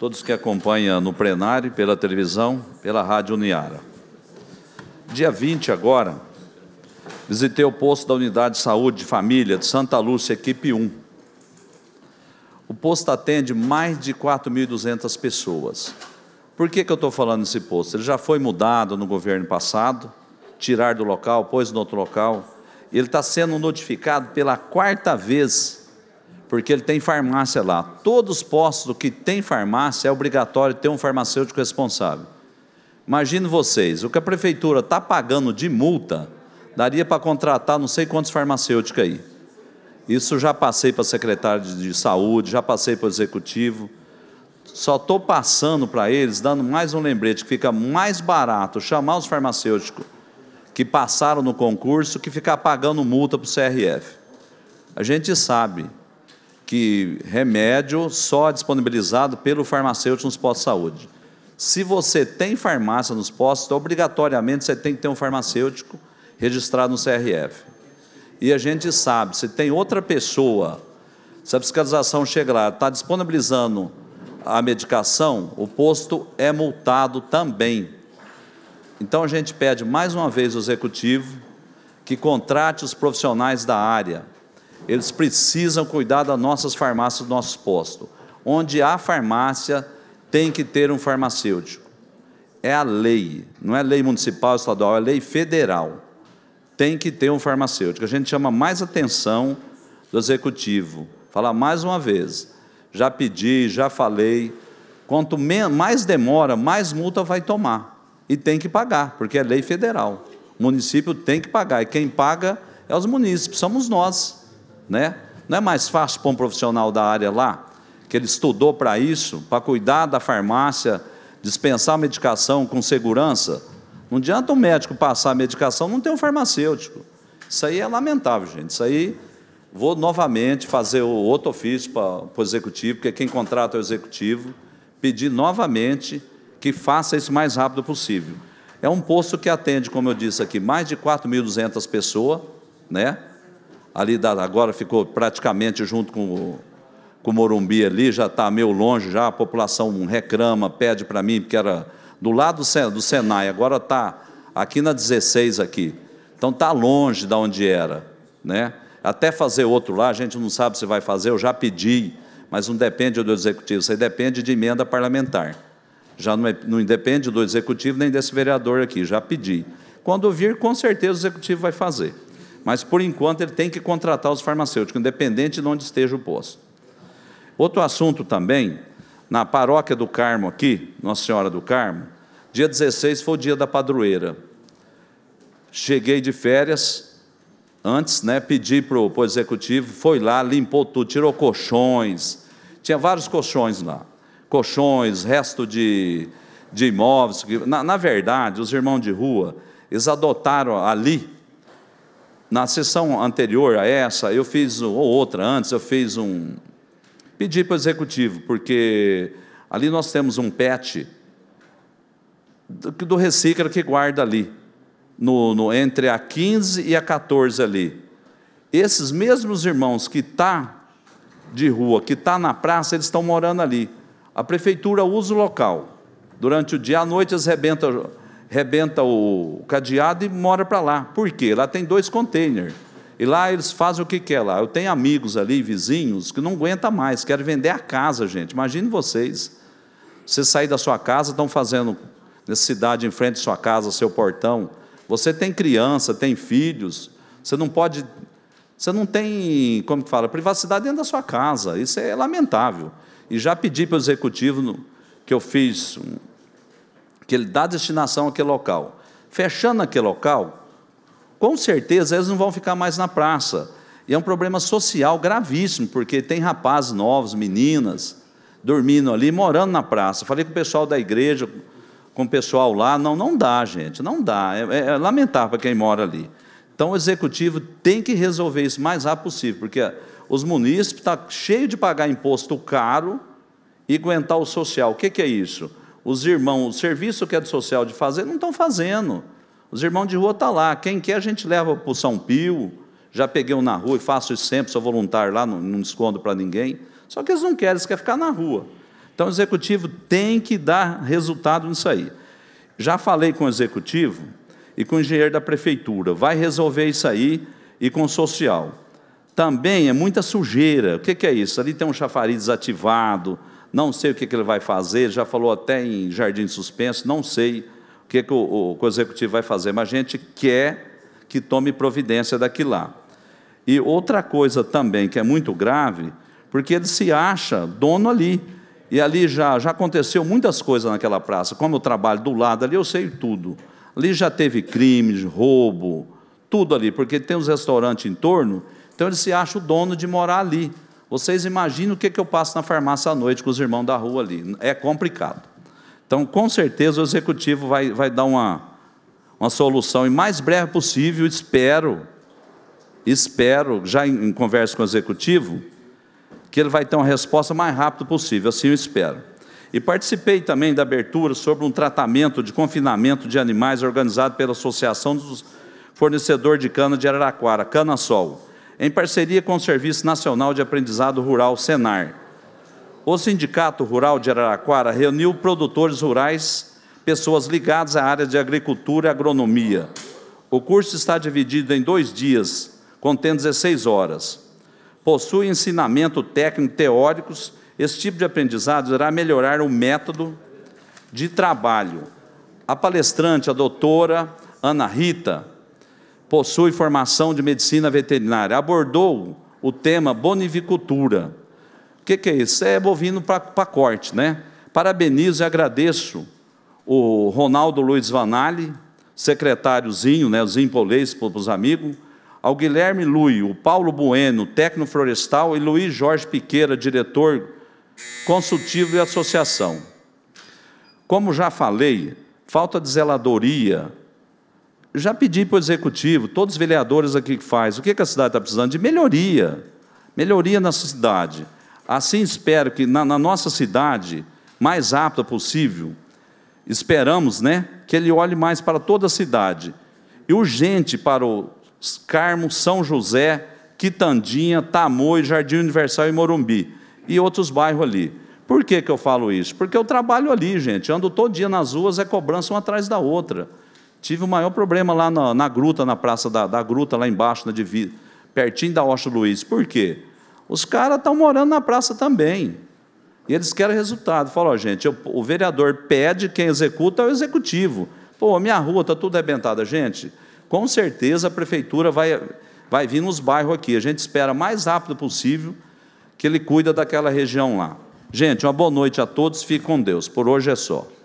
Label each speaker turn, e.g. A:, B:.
A: todos que acompanham no plenário, pela televisão, pela Rádio Uniara. Dia 20 agora, visitei o posto da Unidade de Saúde de Família de Santa Lúcia, equipe 1. O posto atende mais de 4.200 pessoas. Por que, que eu estou falando desse posto? Ele já foi mudado no governo passado, tirar do local, pôs no outro local. Ele está sendo notificado pela quarta vez porque ele tem farmácia lá. Todos os postos que tem farmácia é obrigatório ter um farmacêutico responsável. Imagine vocês, o que a prefeitura está pagando de multa, daria para contratar não sei quantos farmacêuticos aí. Isso já passei para secretário de saúde, já passei para o executivo. Só estou passando para eles, dando mais um lembrete, que fica mais barato chamar os farmacêuticos que passaram no concurso que ficar pagando multa para o CRF. A gente sabe, que remédio só é disponibilizado pelo farmacêutico nos postos de saúde. Se você tem farmácia nos postos, então, obrigatoriamente você tem que ter um farmacêutico registrado no CRF. E a gente sabe, se tem outra pessoa, se a fiscalização chega lá, está disponibilizando a medicação, o posto é multado também. Então a gente pede mais uma vez ao executivo que contrate os profissionais da área, eles precisam cuidar das nossas farmácias, dos nossos postos. Onde há farmácia, tem que ter um farmacêutico. É a lei, não é lei municipal, estadual, é lei federal. Tem que ter um farmacêutico. A gente chama mais atenção do executivo. Falar mais uma vez. Já pedi, já falei. Quanto mais demora, mais multa vai tomar. E tem que pagar, porque é lei federal. O município tem que pagar. E quem paga é os munícipes, somos nós né? Não é mais fácil para um profissional da área lá, que ele estudou para isso, para cuidar da farmácia, dispensar a medicação com segurança? Não adianta um médico passar a medicação, não tem um farmacêutico. Isso aí é lamentável, gente. Isso aí vou novamente fazer outro ofício para, para o executivo, porque quem contrata é o executivo, pedir novamente que faça isso o mais rápido possível. É um posto que atende, como eu disse aqui, mais de 4.200 pessoas, né? ali da, agora ficou praticamente junto com o, com o Morumbi ali, já está meio longe, já a população reclama, pede para mim, porque era do lado do Senai, agora está aqui na 16 aqui. Então está longe da onde era, né? Até fazer outro lá, a gente não sabe se vai fazer, eu já pedi, mas não depende do executivo, isso aí depende de emenda parlamentar. Já não, é, não depende do executivo nem desse vereador aqui, já pedi. Quando vir, com certeza o executivo vai fazer mas por enquanto ele tem que contratar os farmacêuticos, independente de onde esteja o posto. Outro assunto também, na paróquia do Carmo aqui, Nossa Senhora do Carmo, dia 16 foi o dia da padroeira. Cheguei de férias, antes, né, pedi para o executivo, foi lá, limpou tudo, tirou colchões, tinha vários colchões lá, colchões, resto de, de imóveis, na, na verdade, os irmãos de rua, eles adotaram ali na sessão anterior a essa, eu fiz, ou outra antes, eu fiz um. Pedi para o executivo, porque ali nós temos um PET do, do recicla que guarda ali, no, no, entre a 15 e a 14 ali. Esses mesmos irmãos que estão tá de rua, que está na praça, eles estão morando ali. A prefeitura usa o local. Durante o dia, à noite, eles rebentam rebenta o cadeado e mora para lá. Por quê? Lá tem dois containers. E lá eles fazem o que quer é lá. Eu tenho amigos ali, vizinhos, que não aguenta mais, querem vender a casa, gente. Imagine vocês. Você sair da sua casa, estão fazendo nessa cidade em frente à sua casa, seu portão. Você tem criança, tem filhos. Você não pode. Você não tem, como que fala, privacidade dentro da sua casa. Isso é lamentável. E já pedi para o executivo que eu fiz que ele dá destinação àquele local. Fechando aquele local, com certeza eles não vão ficar mais na praça. E é um problema social gravíssimo, porque tem rapazes novos, meninas, dormindo ali, morando na praça. Falei com o pessoal da igreja, com o pessoal lá, não, não dá, gente, não dá. É, é, é lamentável para quem mora ali. Então o executivo tem que resolver isso o mais rápido possível, porque os munícipes estão tá cheios de pagar imposto caro e aguentar o social. O que, que é isso? Os irmãos, o serviço que é do social de fazer, não estão fazendo. Os irmãos de rua estão tá lá. Quem quer, a gente leva para o São Pio. Já peguei um na rua e faço isso sempre, sou voluntário lá, não, não escondo para ninguém. Só que eles não querem, eles querem ficar na rua. Então o executivo tem que dar resultado nisso aí. Já falei com o executivo e com o engenheiro da prefeitura, vai resolver isso aí e com o social. Também é muita sujeira. O que, que é isso? Ali tem um chafariz desativado, não sei o que, que ele vai fazer, já falou até em jardim suspenso, não sei o que, que o, o, o executivo vai fazer, mas a gente quer que tome providência daqui lá. E outra coisa também que é muito grave, porque ele se acha dono ali. E ali já, já aconteceu muitas coisas naquela praça. Como eu trabalho do lado ali, eu sei tudo. Ali já teve crimes, roubo, tudo ali, porque tem os restaurantes em torno, então ele se acha o dono de morar ali. Vocês imaginam o que, que eu passo na farmácia à noite com os irmãos da rua ali. É complicado. Então, com certeza, o executivo vai, vai dar uma, uma solução e mais breve possível, espero, espero, já em, em conversa com o executivo, que ele vai ter uma resposta mais rápido possível, assim eu espero. E participei também da abertura sobre um tratamento de confinamento de animais organizado pela Associação dos Fornecedores de Cana de Araraquara, Cana Sol em parceria com o Serviço Nacional de Aprendizado Rural, SENAR. O Sindicato Rural de Araraquara reuniu produtores rurais, pessoas ligadas à área de agricultura e agronomia. O curso está dividido em dois dias, contendo 16 horas. Possui ensinamento técnico teóricos. Esse tipo de aprendizado irá melhorar o método de trabalho. A palestrante, a doutora Ana Rita, possui formação de medicina veterinária, abordou o tema bonivicultura. O que, que é isso? É bovino para corte, né? Parabenizo e agradeço o Ronaldo Luiz Vanali, secretáriozinho, né, o Zinho Polês, para os amigos, ao Guilherme Lui, o Paulo Bueno, técnico florestal, e Luiz Jorge Piqueira, diretor consultivo e associação. Como já falei, falta de zeladoria já pedi para o executivo, todos os vereadores aqui que faz, o que, que a cidade está precisando? De melhoria, melhoria na cidade. Assim espero que na, na nossa cidade, mais apta possível, esperamos, né, que ele olhe mais para toda a cidade. E urgente para o Carmo, São José, Quitandinha, Tamoio, Jardim Universal e Morumbi e outros bairros ali. Por que, que eu falo isso? Porque eu trabalho ali, gente. ando todo dia nas ruas, é cobrança uma atrás da outra. Tive o maior problema lá na, na gruta, na praça da, da, gruta, lá embaixo, na pertinho da Ocha Luiz. Por quê? Os caras estão morando na praça também. E eles querem resultado. Falou, gente, eu, o vereador pede, quem executa é o executivo. Pô, minha rua está tudo arrebentada. Gente, com certeza a prefeitura vai, vai vir nos bairros aqui. A gente espera mais rápido possível que ele cuida daquela região lá. Gente, uma boa noite a todos. Fique com Deus. Por hoje é só.